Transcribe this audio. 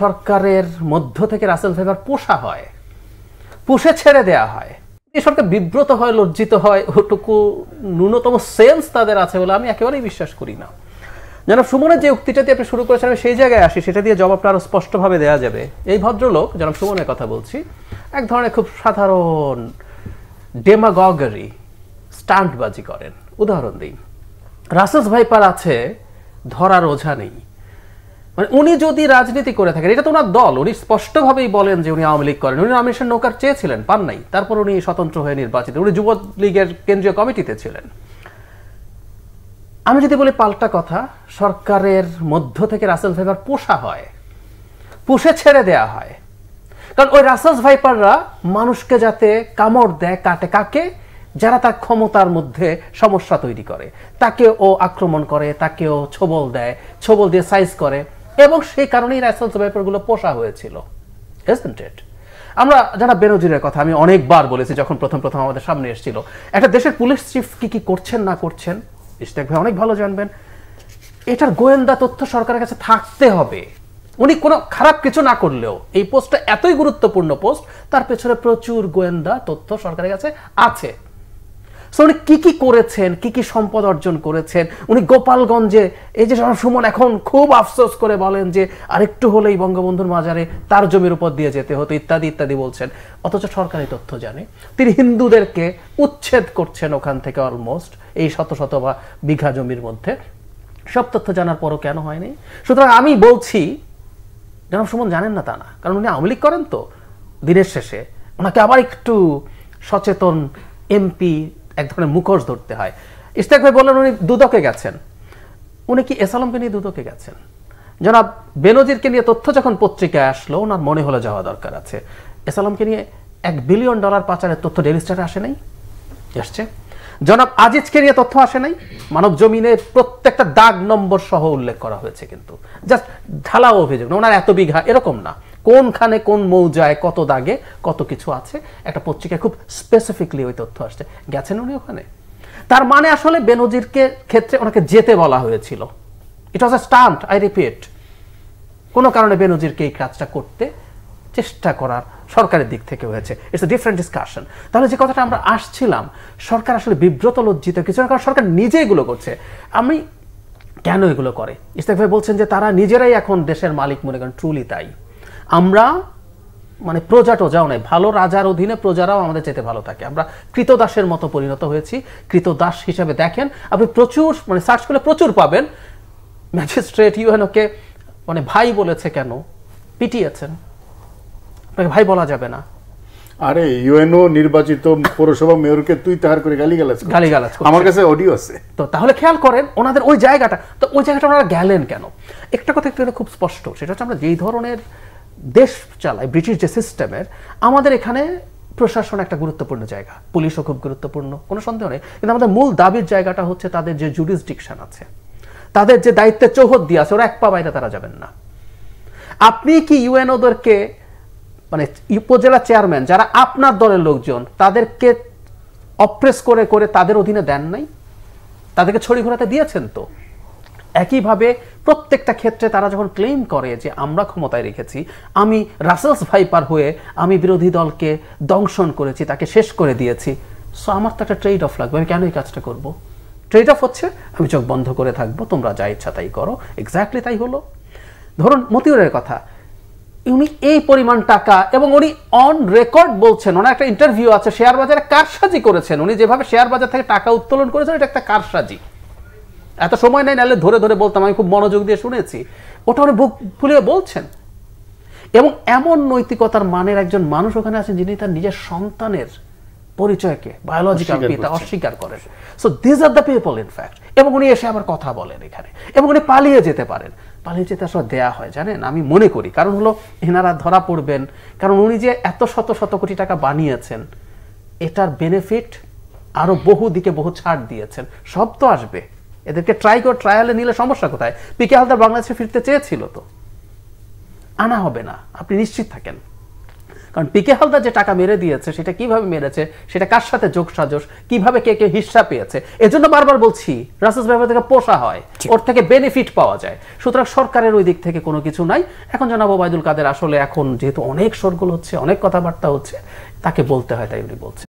সরকারের মধ্য থেকে রাসেল ভাইবার পোষা হয় পুষে ছেড়ে দেয়া হয় এই সরকার বিব্রত হয় লজ্জিত হয় ওটুকু ন্যূনতম সেন্স তাদের আছে বলে আমি একেবারেই বিশ্বাস করি না যেন সুমনের যে উক্তিটা দিয়ে আপনি শুরু করেছেন আমি সেই জায়গায় আসি সেটা দিয়ে জবাবটা আরও স্পষ্টভাবে দেওয়া যাবে এই ভদ্রলোক যেন সুমনের কথা বলছি এক ধরনের খুব সাধারণ ডেমাগগরি স্টান্টবাজি করেন উদাহরণ দিই রাসেস ভাইপার আছে ধরার ওঝা নেই মানে উনি যদি রাজনীতি করে থাকেন এটা তো ওনার দল উনি স্পষ্টভাবেই বলেন যে উনি আওয়ামী লীগ করেন উনি নমিনেশন নৌকার চেয়েছিলেন পান নাই তারপর উনি স্বতন্ত্র হয়ে নির্বাচিত উনি যুব লীগের কেন্দ্রীয় কমিটিতে ছিলেন আমি যদি বলি পাল্টা কথা সরকারের মধ্য থেকে রাসেল ভাইপার পোষা হয় পুষে ছেড়ে দেয়া হয় কারণ ওই রাসেলস ভাইপাররা মানুষকে যাতে কামড় দেয় কাটে কাকে যারা তার ক্ষমতার মধ্যে সমস্যা তৈরি করে তাকে ও আক্রমণ করে তাকে ও ছবল দেয় ছবল দিয়ে সাইজ করে এবং সেই কারণেই লাইসেন্স পেপারগুলো পোষা হয়েছিল আমরা যারা বেরোজিরের কথা আমি অনেকবার বলেছি যখন প্রথম প্রথম আমাদের সামনে এসেছিল একটা দেশের পুলিশ চিফ কি কি করছেন না করছেন ইস্তেক ভাই অনেক ভালো জানবেন এটার গোয়েন্দা তথ্য সরকারের কাছে থাকতে হবে উনি কোনো খারাপ কিছু না করলেও এই পোস্টটা এতই গুরুত্বপূর্ণ পোস্ট তার পেছনে প্রচুর গোয়েন্দা তথ্য সরকারের কাছে আছে সো উনি কী কী করেছেন কী কী সম্পদ অর্জন করেছেন উনি গোপালগঞ্জে এই যে সুমন এখন খুব আফসোস করে বলেন যে আরেকটু হলেই বঙ্গবন্ধুর মাজারে তার জমির উপর দিয়ে যেতে হতো ইত্যাদি ইত্যাদি বলছেন অথচ সরকারি তথ্য জানে তিনি হিন্দুদেরকে উচ্ছেদ করছেন ওখান থেকে অলমোস্ট এই শত শত বা বিঘা জমির মধ্যে সব তথ্য জানার পরও কেন হয়নি সুতরাং আমি বলছি জনাব সুমন জানেন না তা না কারণ উনি আওয়ামী লীগ করেন তো দিনের শেষে ওনাকে আবার একটু সচেতন এমপি এক ধরনের মুখোশ ধরতে হয় ইস্তাক ভাই বললেন উনি দুদকে গেছেন উনি কি এসালামকে নিয়ে দুদকে গেছেন জনাব বেনজিরকে নিয়ে তথ্য যখন পত্রিকায় আসলো ওনার মনে হলো যাওয়া দরকার আছে এসালামকে নিয়ে এক বিলিয়ন ডলার পাচারের তথ্য ডেলি স্টারে আসে নাই এসছে জনাব আজিজকে নিয়ে তথ্য আসে নাই মানব জমিনের প্রত্যেকটা দাগ নম্বর সহ উল্লেখ করা হয়েছে কিন্তু জাস্ট ঢালাও অভিযোগ ওনার এত বিঘা এরকম না কোনখানে কোন মৌজায় কত দাগে কত কিছু আছে একটা পত্রিকায় খুব স্পেসিফিকলি ওই তথ্য আসছে গেছেন উনি ওখানে তার মানে আসলে বেনজিরকে ক্ষেত্রে ওনাকে যেতে বলা হয়েছিল it was a stunt I repeat কোনো কারণে বেনজিরকে এই কাজটা করতে চেষ্টা করার সরকারের দিক থেকে হয়েছে ইটস এ ডিফারেন্ট ডিসকাশন তাহলে যে কথাটা আমরা আসছিলাম সরকার আসলে বিব্রত লজ্জিত কিছু না কারণ সরকার নিজে এগুলো করছে আমি কেন এগুলো করে ইস্তেক ভাই বলছেন যে তারা নিজেরাই এখন দেশের মালিক মনে করেন ট্রুলি তাই আমরা মানে প্রজা টোজাও নাই ভালো রাজার অধীনে প্রজারাও আমাদের যেতে ভালো থাকে আমরা কৃতদাসের মতো পরিণত হয়েছি কৃতদাস হিসাবে দেখেন আপনি প্রচুর মানে সার্চ করলে প্রচুর পাবেন ম্যাজিস্ট্রেট ইউএনওকে মানে ভাই বলেছে কেন পিটিয়েছেন আপনাকে ভাই বলা যাবে না আরে ইউএনও নির্বাচিত পৌরসভা মেয়রকে তুই তাহার করে গালি গালিগালাজ আমার কাছে অডিও আছে তো তাহলে খেয়াল করেন ওনাদের ওই জায়গাটা তো ওই জায়গাটা ওনারা গেলেন কেন একটা কথা একটু খুব স্পষ্ট সেটা হচ্ছে আমরা যেই ধরনের দেশ চালায় ব্রিটিশ যে সিস্টেমের আমাদের এখানে প্রশাসন একটা গুরুত্বপূর্ণ জায়গা পুলিশও খুব গুরুত্বপূর্ণ কোনো সন্দেহ নেই কিন্তু আমাদের মূল দাবির জায়গাটা হচ্ছে তাদের যে জুডিসডিকশন আছে তাদের যে দায়িত্বে চৌহদ দিয়ে আছে ওরা এক পা বাইরে তারা যাবেন না আপনি কি ইউএনওদেরকে মানে উপজেলা চেয়ারম্যান যারা আপনার দলের লোকজন তাদেরকে অপ্রেস করে করে তাদের অধীনে দেন নাই তাদেরকে ছড়ি ঘোরাতে দিয়েছেন তো একইভাবে প্রত্যেকটা ক্ষেত্রে তারা যখন ক্লেম করে যে আমরা ক্ষমতায় রেখেছি আমি রাসেলস ভাইপার হয়ে আমি বিরোধী দলকে দংশন করেছি তাকে শেষ করে দিয়েছি সো আমার তো একটা ট্রেড অফ লাগবে আমি কেন এই কাজটা করব ট্রেড অফ হচ্ছে আমি চোখ বন্ধ করে থাকবো তোমরা যা ইচ্ছা তাই করো এক্স্যাক্টলি তাই হলো ধরুন মতিউরের কথা উনি এই পরিমাণ টাকা এবং উনি অন রেকর্ড বলছেন ওনার একটা ইন্টারভিউ আছে শেয়ার বাজারে কারসাজি করেছেন উনি যেভাবে শেয়ার বাজার থেকে টাকা উত্তোলন করেছেন এটা একটা কারসাজি এত সময় নেই নাহলে ধরে ধরে বলতাম আমি খুব মনোযোগ দিয়ে শুনেছি ওটা উনি বুক ফুলিয়ে বলছেন এবং এমন নৈতিকতার মানের একজন মানুষ ওখানে আছেন যিনি তার নিজের সন্তানের পরিচয়কে বায়োলজিক্যাল পিতা অস্বীকার করেন so these are the people in fact এবং উনি এসে আবার কথা বলেন এখানে এবং উনি পালিয়ে যেতে পারেন পালিয়ে যেতে আসলে দেয়া হয় জানেন আমি মনে করি কারণ হলো এনারা ধরা পড়বেন কারণ উনি যে এত শত শত কোটি টাকা বানিয়েছেন এটার বেনিফিট আরও বহু দিকে বহু ছাড় দিয়েছেন সব তো আসবে এদেরকে ট্রাই করে ট্রায়ালে নিলে সমস্যা কোথায় পিকে হালদার বাংলাদেশে ফিরতে চেয়েছিল তো আনা হবে না আপনি নিশ্চিত থাকেন কারণ পিকে হালদার যে টাকা মেরে দিয়েছে সেটা কিভাবে মেরেছে সেটা কার সাথে যোগ সাজস কিভাবে কে কে হিসা পেয়েছে এজন্য বারবার বলছি রাসেস ব্যবহার থেকে পোষা হয় ওর থেকে বেনিফিট পাওয়া যায় সুতরাং সরকারের ওই দিক থেকে কোনো কিছু নাই এখন জানাবো বাইদুল কাদের আসলে এখন যেহেতু অনেক সরগোল হচ্ছে অনেক কথাবার্তা হচ্ছে তাকে বলতে হয় তাই উনি বলছে